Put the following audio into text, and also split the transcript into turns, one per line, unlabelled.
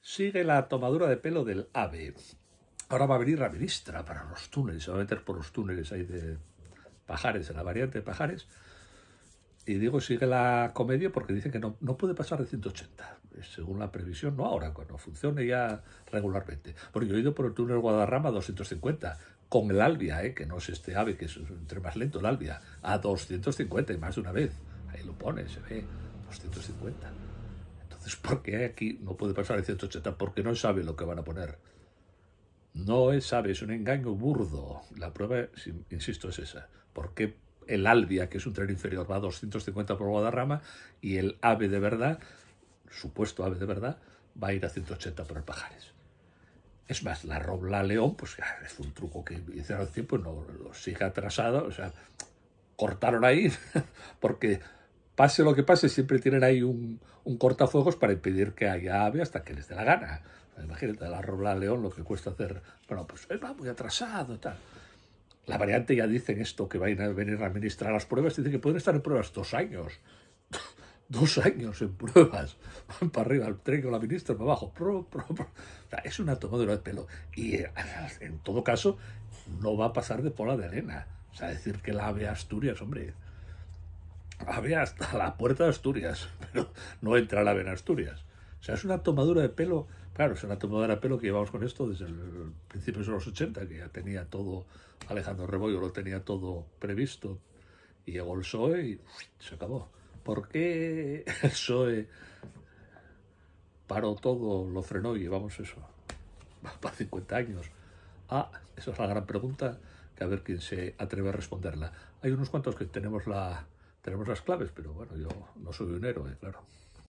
sigue la tomadura de pelo del AVE. Ahora va a venir la ministra para los túneles, se va a meter por los túneles ahí de Pajares, en la variante de Pajares. Y digo, sigue la comedia porque dicen que no, no puede pasar de 180, eh, según la previsión, no ahora, cuando funcione ya regularmente. Porque yo he ido por el túnel Guadarrama a 250, con el Albia, ¿eh? que no es este ave, que es entre más lento el Albia, a 250 y más de una vez. Ahí lo pone, se ve, 250. Entonces, ¿por qué aquí no puede pasar el 180? Porque no sabe lo que van a poner. No es, sabe, es un engaño burdo. La prueba, insisto, es esa. ¿Por qué el Albia, que es un tren inferior, va a 250 por Guadarrama y el AVE de verdad, supuesto AVE de verdad, va a ir a 180 por el Pajares? Es más, la Robla León, pues es un truco que hicieron el tiempo, no lo sigue atrasado, o sea, cortaron ahí porque pase lo que pase, siempre tienen ahí un, cortafuegos para impedir que haya ave hasta que les dé la gana. Imagínate, la Robla León lo que cuesta hacer, bueno, pues eh, va muy atrasado, tal. La variante ya dicen esto, que va a venir a administrar las pruebas, dicen que pueden estar en pruebas dos años. dos años en pruebas. Van para arriba, el tren con la ministra, para abajo. es una tomadura de pelo. Y eh, en todo caso, no va a pasar de pola de arena. O sea, decir que la ave Asturias, hombre, había hasta la puerta de Asturias, pero no entra la ave en Asturias. O sea, es una tomadura de pelo, claro, es una tomadura de pelo que llevamos con esto desde el principios de los 80, que ya tenía todo, Alejandro Rebollo lo tenía todo previsto, y llegó el PSOE y se acabó. ¿Por qué el PSOE paró todo, lo frenó y llevamos eso? Para 50 años. Ah, esa es la gran pregunta, que a ver quién se atreve a responderla. Hay unos cuantos que tenemos la, tenemos las claves, pero bueno, yo no soy un héroe, claro.